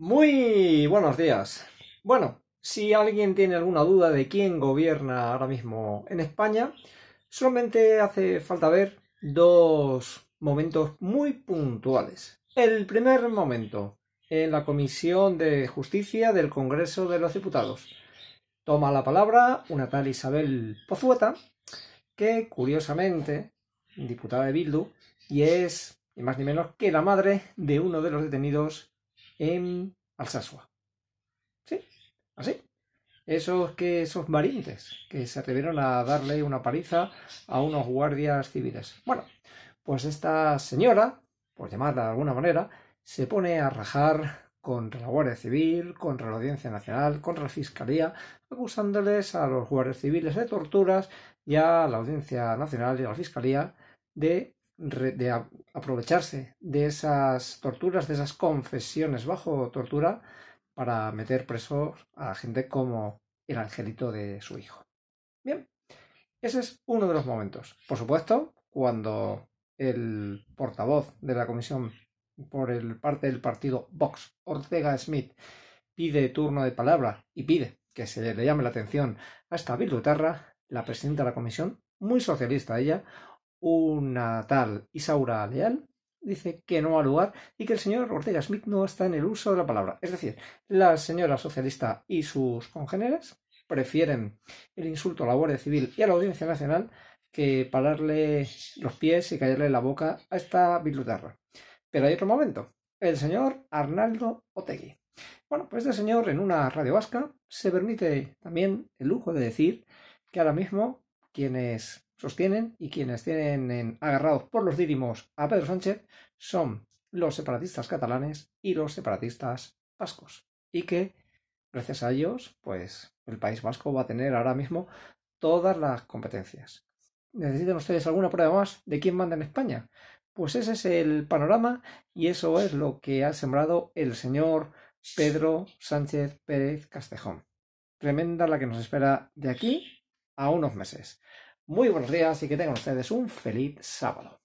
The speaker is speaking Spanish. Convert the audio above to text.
Muy buenos días. Bueno, si alguien tiene alguna duda de quién gobierna ahora mismo en España, solamente hace falta ver dos momentos muy puntuales. El primer momento, en la Comisión de Justicia del Congreso de los Diputados. Toma la palabra una tal Isabel Pozueta, que curiosamente, diputada de Bildu, y es ni más ni menos que la madre de uno de los detenidos en Alsasua. ¿Sí? Así. Esos, que, esos marines que se atrevieron a darle una paliza a unos guardias civiles. Bueno, pues esta señora, por llamarla de alguna manera, se pone a rajar contra la Guardia Civil, contra la Audiencia Nacional, contra la Fiscalía, acusándoles a los guardias civiles de torturas y a la Audiencia Nacional y a la Fiscalía de de aprovecharse de esas torturas, de esas confesiones bajo tortura, para meter preso a gente como el angelito de su hijo. Bien, ese es uno de los momentos. Por supuesto, cuando el portavoz de la comisión por el parte del partido Vox, Ortega Smith, pide turno de palabra y pide que se le llame la atención a esta bilutarra, la presidenta de la comisión, muy socialista ella, una tal Isaura Leal dice que no ha lugar y que el señor Ortega Smith no está en el uso de la palabra. Es decir, la señora socialista y sus congéneres prefieren el insulto a la Guardia Civil y a la Audiencia Nacional que pararle los pies y callarle la boca a esta bilutarra. Pero hay otro momento. El señor Arnaldo Otegui. Bueno, pues este señor en una radio vasca se permite también el lujo de decir que ahora mismo quienes sostienen y quienes tienen agarrados por los dirimos a Pedro Sánchez son los separatistas catalanes y los separatistas vascos. Y que, gracias a ellos, pues el País Vasco va a tener ahora mismo todas las competencias. ¿Necesitan ustedes alguna prueba más de quién manda en España? Pues ese es el panorama y eso es lo que ha sembrado el señor Pedro Sánchez Pérez Castejón. Tremenda la que nos espera de aquí a unos meses. Muy buenos días y que tengan ustedes un feliz sábado.